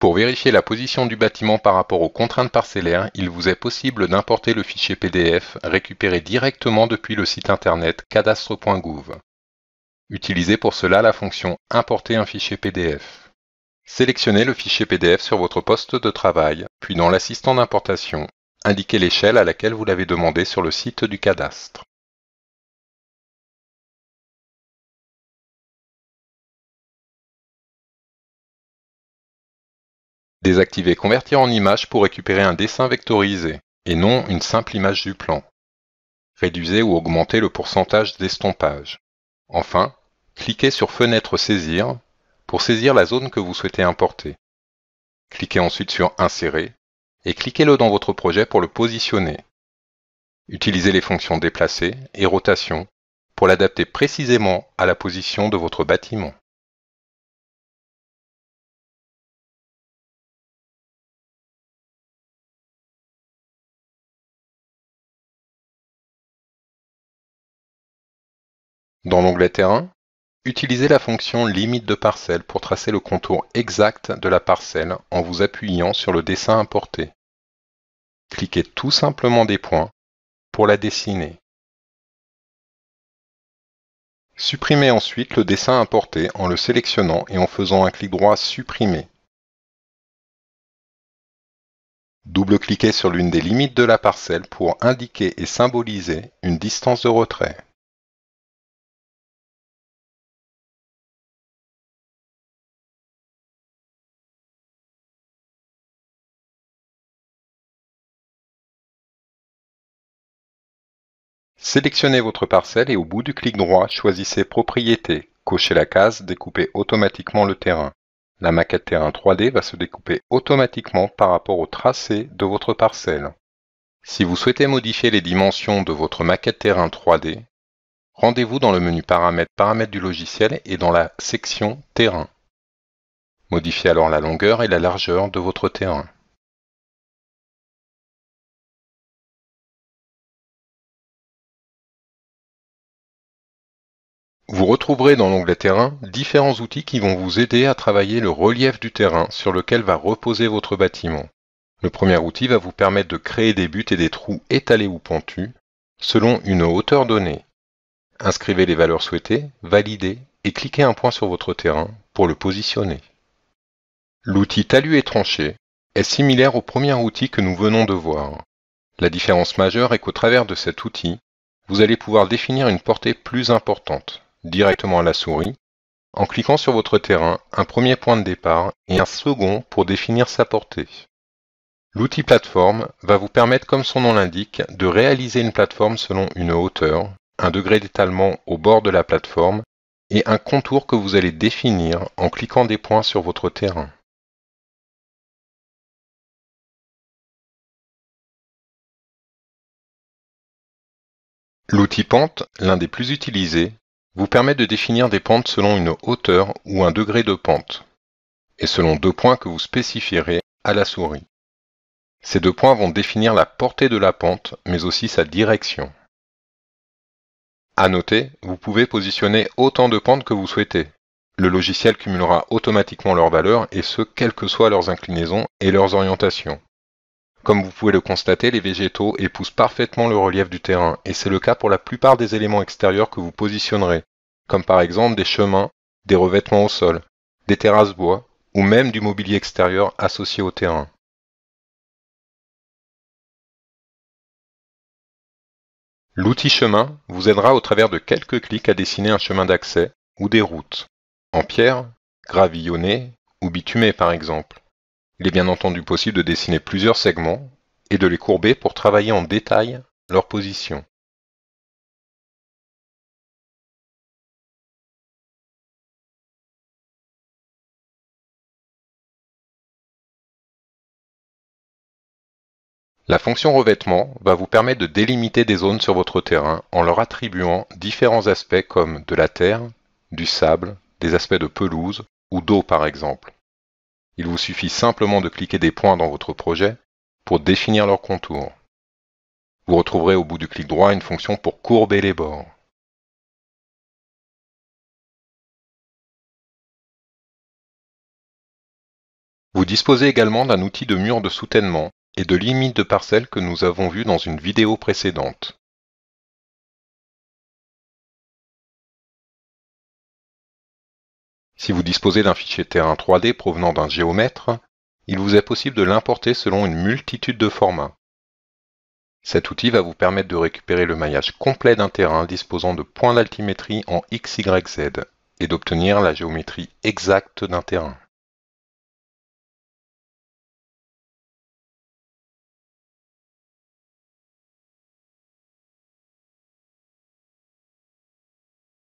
Pour vérifier la position du bâtiment par rapport aux contraintes parcellaires, il vous est possible d'importer le fichier PDF récupéré directement depuis le site internet cadastre.gouv. Utilisez pour cela la fonction Importer un fichier PDF. Sélectionnez le fichier PDF sur votre poste de travail, puis dans l'assistant d'importation, indiquez l'échelle à laquelle vous l'avez demandé sur le site du cadastre. Désactiver Convertir en image pour récupérer un dessin vectorisé, et non une simple image du plan. Réduisez ou augmentez le pourcentage d'estompage. Enfin, cliquez sur Fenêtre Saisir pour saisir la zone que vous souhaitez importer. Cliquez ensuite sur Insérer et cliquez-le dans votre projet pour le positionner. Utilisez les fonctions Déplacer et Rotation pour l'adapter précisément à la position de votre bâtiment. Dans l'onglet Terrain, utilisez la fonction Limite de parcelle pour tracer le contour exact de la parcelle en vous appuyant sur le dessin importé. Cliquez tout simplement des points pour la dessiner. Supprimez ensuite le dessin importé en le sélectionnant et en faisant un clic droit Supprimer. Double-cliquez sur l'une des limites de la parcelle pour indiquer et symboliser une distance de retrait. Sélectionnez votre parcelle et au bout du clic droit, choisissez Propriété. Cochez la case Découpez automatiquement le terrain. La maquette terrain 3D va se découper automatiquement par rapport au tracé de votre parcelle. Si vous souhaitez modifier les dimensions de votre maquette terrain 3D, rendez-vous dans le menu Paramètres, Paramètres du logiciel et dans la section Terrain. Modifiez alors la longueur et la largeur de votre terrain. Vous retrouverez dans l'onglet Terrain différents outils qui vont vous aider à travailler le relief du terrain sur lequel va reposer votre bâtiment. Le premier outil va vous permettre de créer des buts et des trous étalés ou pentus selon une hauteur donnée. Inscrivez les valeurs souhaitées, validez et cliquez un point sur votre terrain pour le positionner. L'outil talus et tranché est similaire au premier outil que nous venons de voir. La différence majeure est qu'au travers de cet outil, vous allez pouvoir définir une portée plus importante directement à la souris, en cliquant sur votre terrain, un premier point de départ et un second pour définir sa portée. L'outil plateforme va vous permettre, comme son nom l'indique, de réaliser une plateforme selon une hauteur, un degré d'étalement au bord de la plateforme et un contour que vous allez définir en cliquant des points sur votre terrain. L'outil pente, l'un des plus utilisés, vous permet de définir des pentes selon une hauteur ou un degré de pente, et selon deux points que vous spécifierez à la souris. Ces deux points vont définir la portée de la pente, mais aussi sa direction. À noter, vous pouvez positionner autant de pentes que vous souhaitez. Le logiciel cumulera automatiquement leurs valeurs, et ce, quelles que soient leurs inclinaisons et leurs orientations. Comme vous pouvez le constater, les végétaux épousent parfaitement le relief du terrain, et c'est le cas pour la plupart des éléments extérieurs que vous positionnerez, comme par exemple des chemins, des revêtements au sol, des terrasses bois, ou même du mobilier extérieur associé au terrain. L'outil chemin vous aidera au travers de quelques clics à dessiner un chemin d'accès ou des routes, en pierre, gravillonnée ou bitumée par exemple. Il est bien entendu possible de dessiner plusieurs segments et de les courber pour travailler en détail leur position. La fonction revêtement va vous permettre de délimiter des zones sur votre terrain en leur attribuant différents aspects comme de la terre, du sable, des aspects de pelouse ou d'eau par exemple. Il vous suffit simplement de cliquer des points dans votre projet pour définir leur contour. Vous retrouverez au bout du clic droit une fonction pour courber les bords. Vous disposez également d'un outil de mur de soutènement et de limite de parcelles que nous avons vu dans une vidéo précédente. Si vous disposez d'un fichier terrain 3D provenant d'un géomètre, il vous est possible de l'importer selon une multitude de formats. Cet outil va vous permettre de récupérer le maillage complet d'un terrain disposant de points d'altimétrie en x, z et d'obtenir la géométrie exacte d'un terrain.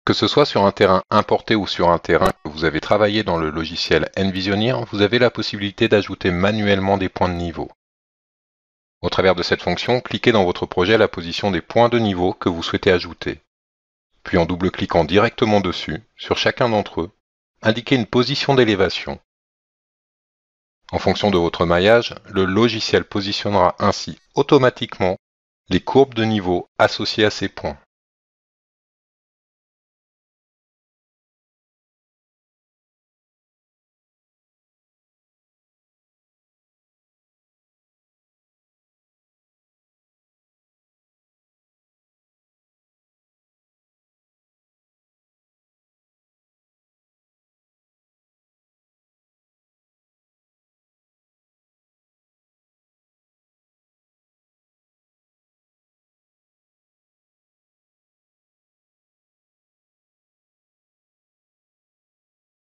Que ce soit sur un terrain importé ou sur un terrain que vous avez travaillé dans le logiciel Envisioneer, vous avez la possibilité d'ajouter manuellement des points de niveau. Au travers de cette fonction, cliquez dans votre projet la position des points de niveau que vous souhaitez ajouter. Puis en double-cliquant directement dessus, sur chacun d'entre eux, indiquez une position d'élévation. En fonction de votre maillage, le logiciel positionnera ainsi automatiquement les courbes de niveau associées à ces points.